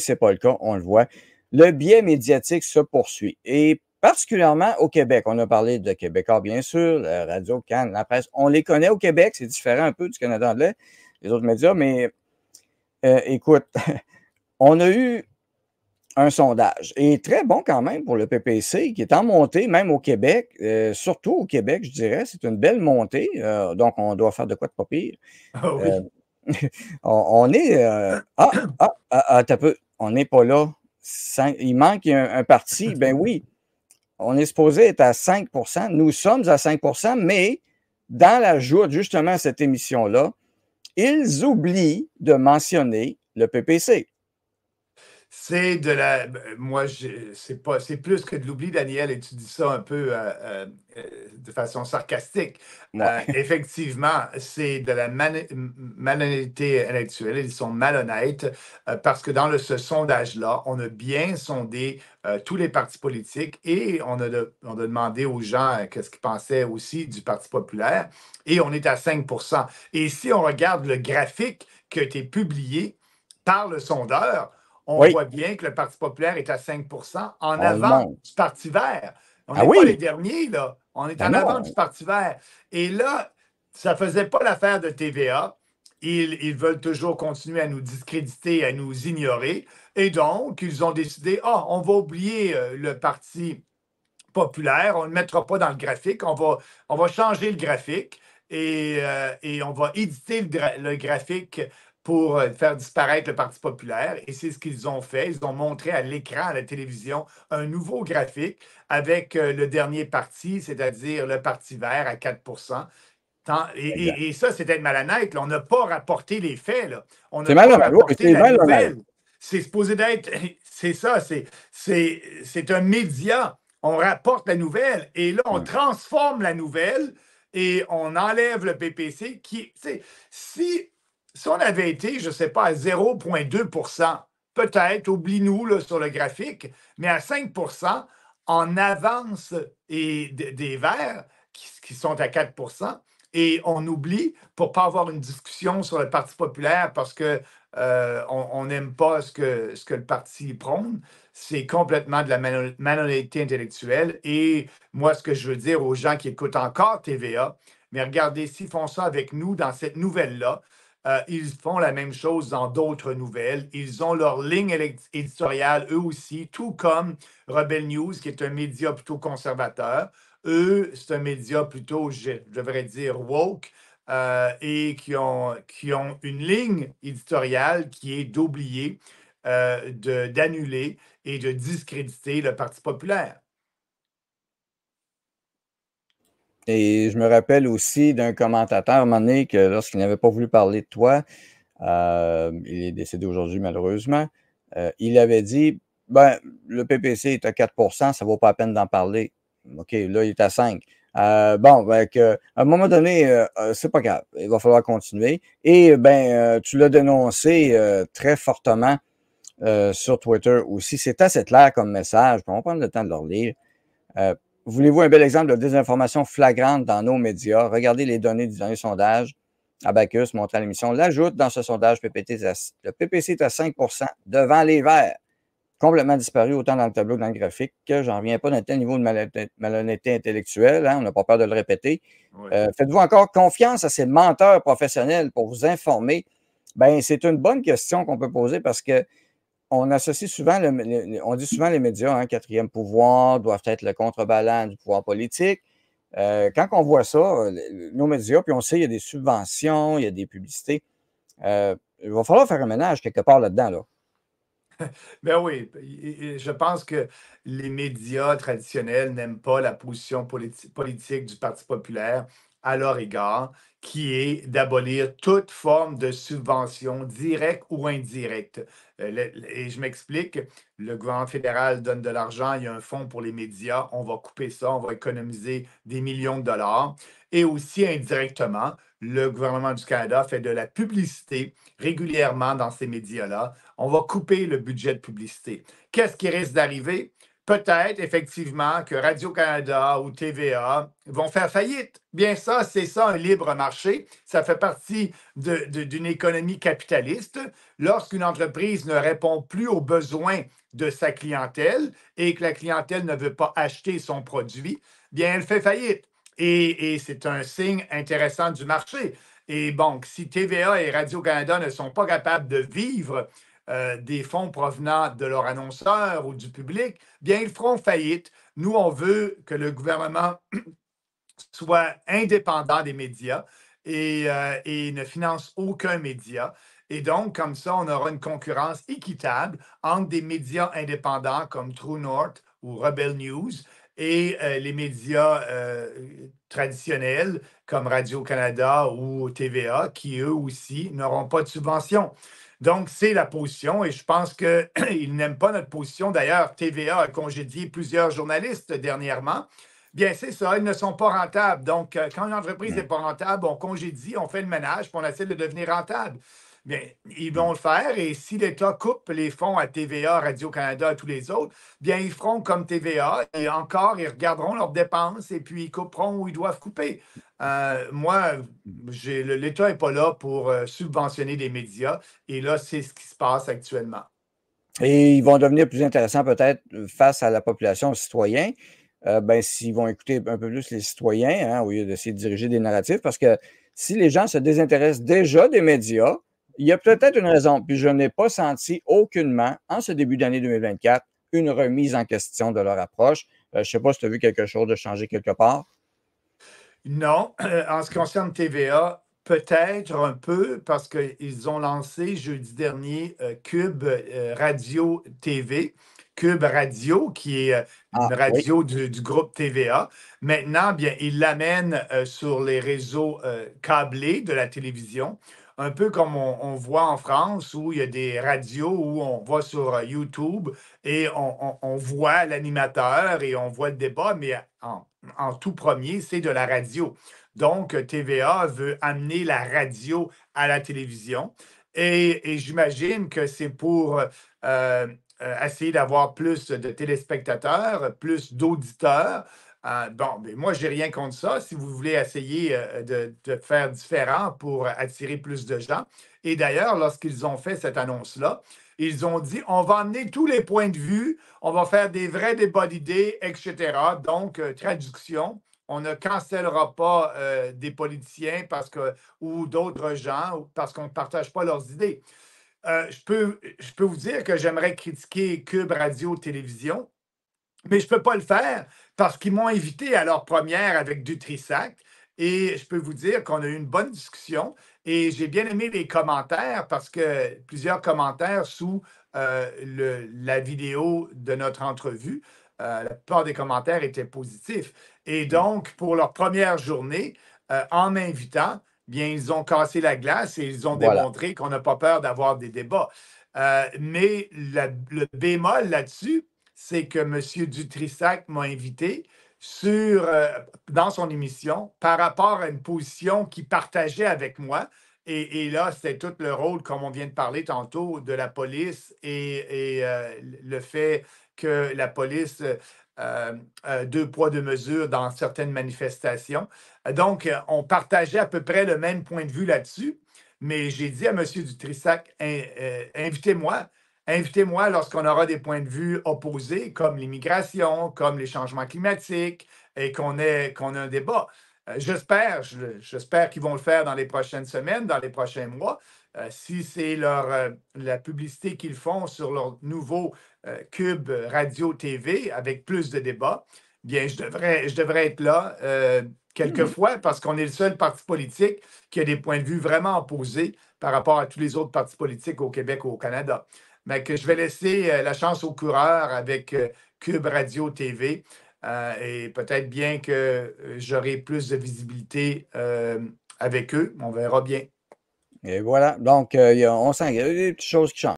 c'est pas le cas, on le voit. Le biais médiatique se poursuit. Et particulièrement au Québec. On a parlé de Québécois, bien sûr, la radio, Cannes, la presse. On les connaît au Québec, c'est différent un peu du Canada anglais, les autres médias, mais euh, écoute, on a eu un sondage, et très bon quand même pour le PPC, qui est en montée, même au Québec, euh, surtout au Québec, je dirais. C'est une belle montée, euh, donc on doit faire de quoi de pas pire. Ah on, est. ah, ah, ah, ah peu on n'est pas là. il manque un, parti. Ben oui, on est supposé être à 5 Nous sommes à 5 mais dans la justement, à cette émission-là, ils oublient de mentionner le PPC. C'est de la. Ben, moi, c'est pas. C'est plus que de l'oubli, Daniel, et tu dis ça un peu euh, euh, de façon sarcastique. Euh, effectivement, c'est de la malhonnêteté intellectuelle. Ils sont malhonnêtes parce que dans le, ce sondage-là, on a bien sondé tous les partis politiques et on a, on a demandé aux gens qu'est-ce qu'ils pensaient aussi du Parti populaire et on est à 5 Et si on regarde le graphique qui a été publié par le sondeur, on voit bien que le Parti populaire est à 5 en avant du Parti vert. On ah n'est pas les derniers, là. On est ben en avant du Parti vert. Et là, ça ne faisait pas l'affaire de TVA. Ils, veulent toujours continuer à nous discréditer, à nous ignorer. Et donc, ils ont décidé, ah, on va oublier euh, le Parti populaire, on ne le mettra pas dans le graphique, on va, changer le graphique. Euh, et, on va éditer le graphique pour euh, faire disparaître le Parti populaire. Et c'est ce qu'ils ont fait. Ils ont montré à l'écran, à la télévision, un nouveau graphique avec euh, le dernier parti, c'est-à-dire le Parti vert à 4 et, et, ça, c'était de malhonnête. On n'a pas rapporté les faits. Là. On a pas rapporté C'est supposé d'être... C'est ça, c'est un média. On rapporte la nouvelle et là, on transforme la nouvelle et on enlève le PPC qui... Si si on avait été, je ne sais pas, à 0,2 peut-être, oublie-nous sur le graphique, mais à 5 en avance et des verts qui, sont à 4 et on oublie pour ne pas avoir une discussion sur le Parti populaire parce qu'on euh, n'aime pas ce que, ce que le parti prône. C'est complètement de la malhonnêteté intellectuelle. Et moi, ce que je veux dire aux gens qui écoutent encore TVA, mais regardez, s'ils font ça avec nous dans cette nouvelle-là, euh, ils font la même chose dans d'autres nouvelles. Ils ont leur ligne éditoriale, eux aussi, tout comme Rebel News, qui est un média plutôt conservateur. Eux, c'est un média plutôt, je devrais dire, woke, euh, et qui ont, qui ont une ligne éditoriale qui est d'oublier, euh, d'annuler et de discréditer le Parti populaire. Et je me rappelle aussi d'un commentateur à un moment donné que lorsqu'il n'avait pas voulu parler de toi, euh, il est décédé aujourd'hui malheureusement, euh, il avait dit ben, le PPC est à 4 ça ne vaut pas la peine d'en parler. OK, là, il est à 5 euh, bon, ben, à un moment donné, euh, c'est pas grave, il va falloir continuer. Et ben, tu l'as dénoncé très fortement sur Twitter aussi. à assez clair comme message. On va prendre le temps de le relire. Voulez-vous un bel exemple de désinformation flagrante dans nos médias? Regardez les données du dernier sondage. Abacus à l'émission l'ajoute dans ce sondage PPT. Le PPC est à 5 devant les Verts. Complètement disparu autant dans le tableau que dans le graphique. J'en reviens pas d'un tel niveau de malhonnêteté intellectuelle. Hein, on n'a pas peur de le répéter. Euh, faites-vous encore confiance à ces menteurs professionnels pour vous informer? Ben, c'est une bonne question qu'on peut poser parce que on associe souvent, le, on dit souvent les médias, hein, quatrième pouvoir, doivent être le contrebalan du pouvoir politique. Euh, quand on voit ça, euh, nos médias, puis on sait, qu'il y a des subventions, il y a des publicités. Euh, il va falloir faire un ménage quelque part là-dedans. Là. Ben oui, je pense que les médias traditionnels n'aiment pas la position politique du Parti populaire à leur égard, qui est d'abolir toute forme de subvention directe ou indirecte. Euh, et je m'explique, le gouvernement fédéral donne de l'argent, il y a un fonds pour les médias, on va couper ça, on va économiser des millions de dollars. Et aussi indirectement, le gouvernement du Canada fait de la publicité régulièrement dans ces médias-là. On va couper le budget de publicité. Qu'est-ce qui risque d'arriver? peut-être effectivement que Radio-Canada ou TVA vont faire faillite. Bien ça, c'est ça un libre marché. Ça fait partie d'une économie capitaliste. Lorsqu'une entreprise ne répond plus aux besoins de sa clientèle et que la clientèle ne veut pas acheter son produit, bien elle fait faillite. Et, et c'est un signe intéressant du marché. Et donc, si TVA et Radio-Canada ne sont pas capables de vivre euh, des fonds provenant de leur annonceur ou du public, bien, ils feront faillite. Nous, on veut que le gouvernement soit indépendant des médias euh, et, ne finance aucun média. Et donc, comme ça, on aura une concurrence équitable entre des médias indépendants comme True North ou Rebel News et euh, les médias traditionnels comme Radio-Canada ou TVA, qui eux aussi n'auront pas de subvention. Donc, c'est la position et je pense qu'ils n'aiment pas notre position. D'ailleurs, TVA a congédié plusieurs journalistes dernièrement. Bien, c'est ça, ils ne sont pas rentables. Donc, euh, quand une entreprise mm. n'est pas rentable, on congédie, on fait le ménage, puis on essaie de devenir rentable. Bien, ils vont le faire et si l'État coupe les fonds à TVA, Radio-Canada et tous les autres, bien, ils feront comme TVA et encore, ils regarderont leurs dépenses et puis ils couperont où ils doivent couper. Euh, moi, l'État n'est pas là pour euh, subventionner des médias et là, c'est ce qui se passe actuellement. Et ils vont devenir plus intéressants peut-être face à la population, citoyenne, citoyens. Euh, ben, s'ils vont écouter un peu plus les citoyens hein, au lieu d'essayer de diriger des narratifs, parce que si les gens se désintéressent déjà des médias, il y a peut-être une raison, puis je n'ai pas senti aucunement, en ce début d'année 2024, une remise en question de leur approche. Euh, je ne sais pas si tu as vu quelque chose de changer quelque part. Non. Euh, en ce qui concerne TVA, peut-être un peu, parce qu'ils ont lancé jeudi dernier euh, Cube Radio TV. Cube Radio, qui est ah, une radio du, du, groupe TVA. Maintenant, bien, ils l'amènent sur les réseaux câblés de la télévision un peu comme on, voit en France où il y a des radios où on va sur euh, YouTube et on, voit l'animateur et on voit le débat, mais en, tout premier, c'est de la radio. Donc, TVA veut amener la radio à la télévision et, j'imagine que c'est pour euh, euh, essayer d'avoir plus de téléspectateurs, plus d'auditeurs. Ah, bon, mais ben, moi, j'ai rien contre ça. Si vous voulez essayer euh, euh, de, faire différent pour euh, attirer plus de gens. Et d'ailleurs, lorsqu'ils ont fait cette annonce-là, ils ont dit on va amener tous les points de vue, on va faire des vrais débats d'idées, etc. Donc, traduction, on ne cancellera pas des politiciens parce que, ou d'autres gens parce qu'on ne partage pas leurs idées. je, peux, je peux vous dire que j'aimerais critiquer Cube Radio Télévision mais je ne peux pas le faire parce qu'ils m'ont invité à leur première avec trisac. Et je peux vous dire qu'on a eu une bonne discussion et j'ai bien aimé les commentaires parce que plusieurs commentaires sous euh, la vidéo de notre entrevue, euh, la plupart des commentaires étaient positifs. Et mm. donc, pour leur première journée, euh, en m'invitant, bien, ils ont cassé la glace et ils ont démontré qu'on n'a pas peur d'avoir des débats. mais le bémol là-dessus, c'est que M. Dutrissac m'a invité sur, euh, dans son émission par rapport à une position qu'il partageait avec moi. Et, là, c'était tout le rôle, comme on vient de parler tantôt, de la police et, euh, le fait que la police euh, a deux poids, deux mesures dans certaines manifestations. Donc, on partageait à peu près le même point de vue là-dessus, mais j'ai dit à M. Dutrissac, «Hein, invitez-moi, Invitez-moi lorsqu'on aura des points de vue opposés, comme l'immigration, comme les changements climatiques, et qu'on ait, qu'on un débat. Euh, j'espère, j'espère qu'ils vont le faire dans les prochaines semaines, dans les prochains mois. Euh, si c'est leur, euh, la publicité qu'ils font sur leur nouveau Cube Radio TV avec plus de débats, bien, je devrais, je devrais être là quelquefois hmm. parce qu'on est le seul parti politique qui a des points de vue vraiment opposés par rapport à tous les autres partis politiques au Québec ou au Canada mais ben, que je vais laisser euh, la chance aux coureurs avec euh, Cube Radio TV. Euh, et peut-être bien que j'aurai plus de visibilité avec eux. On verra bien. Et voilà. Donc, on sent il y a des petites choses qui changent.